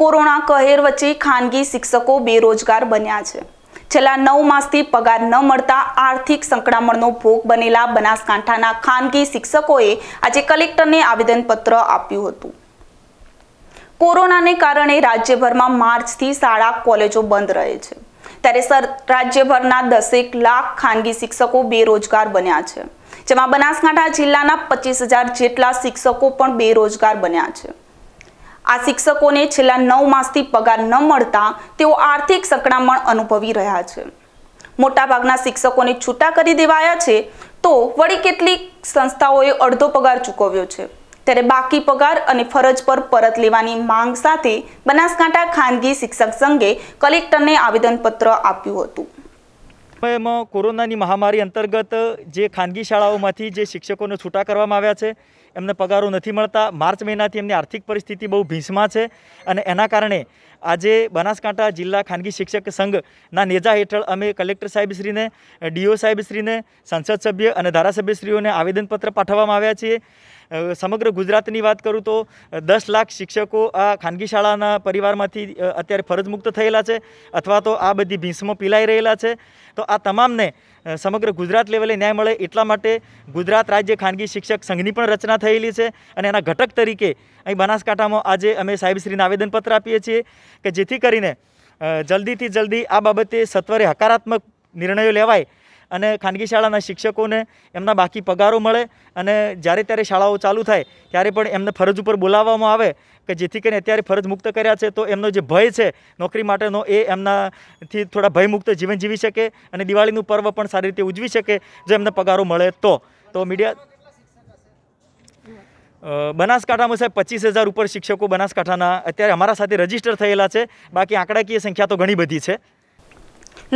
corona કહેર વચ્ચે ખાનગી શિક્ષકો બેરોજગાર બન્યા છે છેલ્લા નવ માસથી પગાર ન મળતા આર્થિક સંકળામણનો ભોગ બનેલા બનાસકાંઠાના ખાનગી શિક્ષકોએ આજે કલેક્ટરને આવેદનપત્ર આપ્યું હતું કોરોનાને કારણે રાજ્યભરમાં માર્ચથી શાળા કોલેજો બંધ રહે છે ત્યારે સર રાજ્યભરના દસેક લાખ ખાનગી શિક્ષકો બેરોજગાર બન્યા છે જેમાં બનાસકાંઠા જિલ્લાના પચીસ જેટલા શિક્ષકો પણ બેરોજગાર બન્યા છે આ શિક્ષકોને છેલ્લા નવ માસથી પગાર ન મળતા તેઓ આર્થિક સંકળામણ અનુભવી રહ્યા છે મોટાભાગના શિક્ષકોને છૂટા કરી દેવાયા છે તો વળી કેટલીક સંસ્થાઓએ અડધો પગાર ચૂકવ્યો છે ત્યારે બાકી પગાર અને ફરજ પર પરત લેવાની માંગ સાથે બનાસકાંઠા ખાનગી શિક્ષક સંઘે કલેક્ટરને આવેદનપત્ર આપ્યું હતું સમયમાં કોરોનાની મહામારી અંતર્ગત જે ખાનગી શાળાઓમાંથી જે શિક્ષકોને છૂટા કરવામાં આવ્યા છે એમને પગારો નથી મળતા માર્ચ મહિનાથી એમની આર્થિક પરિસ્થિતિ બહુ ભીંસમાં છે અને એના કારણે આજે બનાસકાંઠા જિલ્લા ખાનગી શિક્ષક સંઘના નેજા હેઠળ અમે કલેક્ટર સાહેબશ્રીને ડીઓ સાહેબશ્રીને સંસદ સભ્ય અને ધારાસભ્યશ્રીઓને આવેદનપત્ર પાઠવવામાં આવ્યા છીએ સમગ્ર ગુજરાતની વાત કરું તો દસ લાખ શિક્ષકો આ ખાનગી શાળાના પરિવારમાંથી અત્યારે ફરજ મુક્ત થયેલા છે અથવા તો આ બધી ભીંસમો પીલાઈ રહેલા છે તો આ તમામને સમગ્ર ગુજરાત લેવલે ન્યાય મળે એટલા માટે ગુજરાત રાજ્ય ખાનગી શિક્ષક સંઘની પણ રચના થયેલી છે અને એના ઘટક તરીકે અહીં બનાસકાંઠામાં આજે અમે સાહેબશ્રીને આવેદનપત્ર આપીએ છીએ કે જેથી કરીને જલ્દીથી જલ્દી આ બાબતે સત્વરે હકારાત્મક નિર્ણયો લેવાય અને ખાનગી શાળાના શિક્ષકોને એમના બાકી પગારો મળે અને જ્યારે ત્યારે શાળાઓ ચાલુ થાય ત્યારે પણ એમને ફરજ ઉપર બોલાવવામાં આવે કે જેથી કરીને અત્યારે ફરજ મુક્ત કર્યા છે તો એમનો જે ભય છે નોકરી માટેનો એ એમનાથી થોડા ભયમુક્ત જીવન જીવી શકે અને દિવાળીનું પર્વ પણ સારી રીતે ઉજવી શકે જો એમને પગારો મળે તો તો મીડિયા બનાસકાંઠામાં સાહેબ પચીસ હજાર ઉપર શિક્ષકો બનાસકાંઠાના અત્યારે અમારા સાથે રજીસ્ટર થયેલા છે બાકી આંકડાકીય સંખ્યા તો ઘણી બધી છે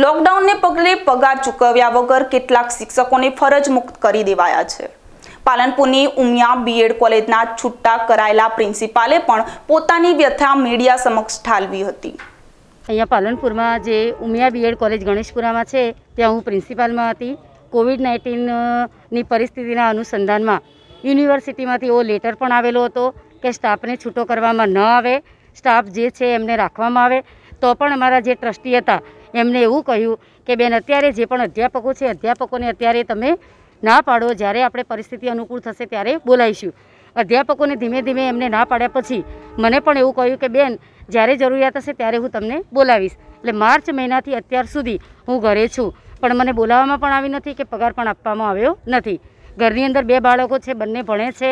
લોકડાઉનને પગલે પગાર ચૂકવ્યા વગર કેટલાક શિક્ષકોને ફરજ મુક્ત કરી દેવાયા છે પાલનપુરની ઉમિયા બીએડ કોલેજના છૂટા કરાયેલા પ્રિન્સિપાલે પણ પોતાની વ્યથા મીડિયા સમક્ષ ઠાલવી હતી અહીંયા પાલનપુરમાં જે ઉમિયા બીએડ કોલેજ ગણેશપુરામાં છે ત્યાં હું પ્રિન્સિપાલમાં હતી કોવિડ નાઇન્ટીનની પરિસ્થિતિના અનુસંધાનમાં યુનિવર્સિટીમાંથી એવો લેટર પણ આવેલો હતો કે સ્ટાફને છૂટો કરવામાં ન આવે સ્ટાફ જે છે એમને રાખવામાં આવે તો પણ અમારા જે ટ્રસ્ટી હતા એમને એવું કહ્યું કે બેન અત્યારે જે પણ અધ્યાપકો છે અધ્યાપકોને અત્યારે તમે ના પાડો જ્યારે આપણે પરિસ્થિતિ અનુકૂળ થશે ત્યારે બોલાવીશું અધ્યાપકોને ધીમે ધીમે એમને ના પાડ્યા પછી મને પણ એવું કહ્યું કે બેન જ્યારે જરૂરિયાત હશે ત્યારે હું તમને બોલાવીશ એટલે માર્ચ મહિનાથી અત્યાર સુધી હું ઘરે છું પણ મને બોલાવવામાં પણ આવી નથી કે પગાર પણ આપવામાં આવ્યો નથી ઘરની અંદર બે બાળકો છે બંને ભણે છે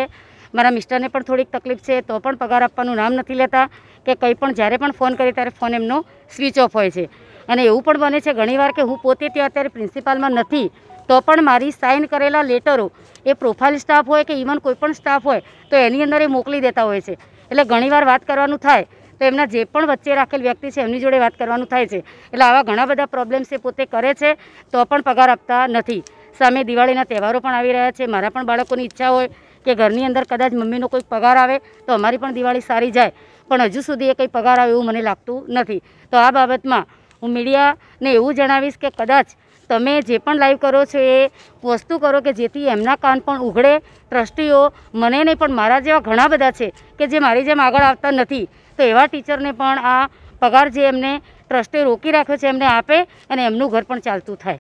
મારા મિસ્ટરને પણ થોડીક તકલીફ છે તો પણ પગાર આપવાનું નામ નથી લેતા કે કંઈ પણ જ્યારે પણ ફોન કરીએ ત્યારે ફોન એમનો સ્વિચ ઓફ હોય છે અને એવું પણ બને છે ઘણીવાર કે હું પોતે ત્યાં અત્યારે પ્રિન્સિપાલમાં નથી તો પણ મારી સાઇન કરેલા લેટરો એ પ્રોફાઇલ સ્ટાફ હોય કે ઇવન કોઈપણ સ્ટાફ હોય તો એની અંદર એ મોકલી દેતા હોય છે એટલે ઘણીવાર વાત કરવાનું થાય તો એમના જે પણ વચ્ચે રાખેલ વ્યક્તિ છે એમની જોડે વાત કરવાનું થાય છે એટલે આવા ઘણા બધા પ્રોબ્લેમ્સ એ પોતે કરે છે તો પણ પગાર આપતા નથી સામે દિવાળીના તહેવારો પણ આવી રહ્યા છે મારા પણ બાળકોની ઈચ્છા હોય કે ઘરની અંદર કદાચ મમ્મીનો કોઈ પગાર આવે તો અમારી પણ દિવાળી સારી જાય પણ હજુ સુધી એ કંઈ પગાર આવે એવું મને લાગતું નથી તો આ બાબતમાં હું મીડિયાને એવું જણાવીશ કે કદાચ તમે જે પણ લાઈવ કરો છો એ વસ્તુ કરો કે જેથી એમના કાન પણ ઉઘડે ટ્રસ્ટીઓ મને નહીં પણ મારા જેવા ઘણા બધા છે કે જે મારી જેમ આગળ આવતા નથી તો એવા ટીચરને પણ આ પગાર જે એમને ટ્રસ્ટે રોકી રાખ્યો છે એમને આપે અને એમનું ઘર પણ ચાલતું થાય